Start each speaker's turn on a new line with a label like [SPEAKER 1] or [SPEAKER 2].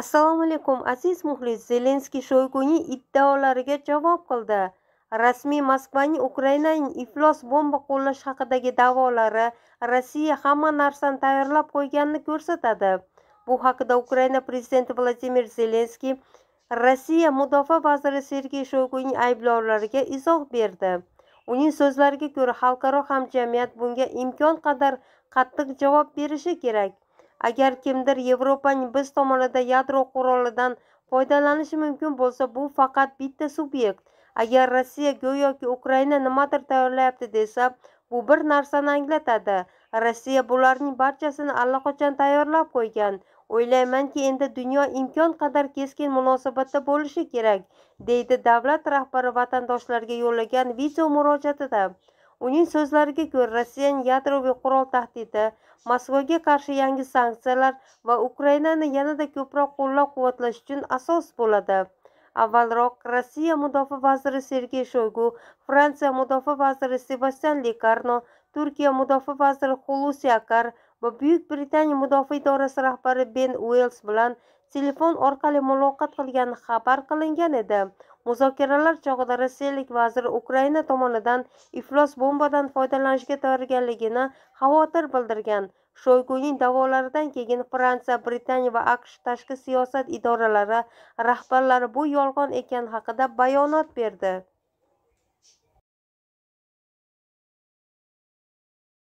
[SPEAKER 1] assalomu alaykum aziz muxlis zelenskiy shoyguning iddaolariga javob qildi rasmiy moskvaning ukrainaning iflos bomba qo'llash haqidagi da'volari rossiya hamma narsani tayyorlab qo'yganini ko'rsatadi bu haqida ukraina prezidenti vladimir zelenskiy rossiya mudofaa vaziri sergey shoyguning ayblovlariga izoh berdi uning so'zlariga ko'ra xalqaro hamjamiyat bunga imkon qadar qattiq javob berishi kerak agar kimdir yevropaning biz tomonida yadro qurolidan foydalanishi mumkin bo'lsa bu faqat bitta subyekt agar rossiya go'yoki ukraina nimadir tayyorlayapti desa bu bir narsani anglatadi rossiya bularning barchasini allaqachon tayyorlab qo'ygan o'ylaymanki endi dunyo imkon qadar keskin munosabatda bo'lishi kerak deydi davlat rahbari vatandoshlarga yo'llagan video murojaatida uning so'zlariga ko'ra rossiyaning yadroviy qurol tahdidi moskvaga qarshi yangi sanksiyalar va ukrainani yanada ko'proq qo'llab quvvatlash uchun asos bo'ladi avvalroq rossiya mudofaa vaziri sergey shoygu fransiya mudofaa vaziri Sebastian lekarno turkiya mudofaa vaziri hulusi akar va buyuk britaniya mudofaa idorasi rahbari ben uels bilan telefon orqali muloqot qilgani xabar qilingan edi muzokaralar chog'ida rossiyalik vazir ukraina tomonidan iflos bombadan foydalanishga tayyorgarligini xavotir bildirgan shoyguning da'volaridan keyin fransiya britaniya va aqsh tashqi siyosat idoralari rahbarlari bu yolg'on ekan haqida bayonot berdi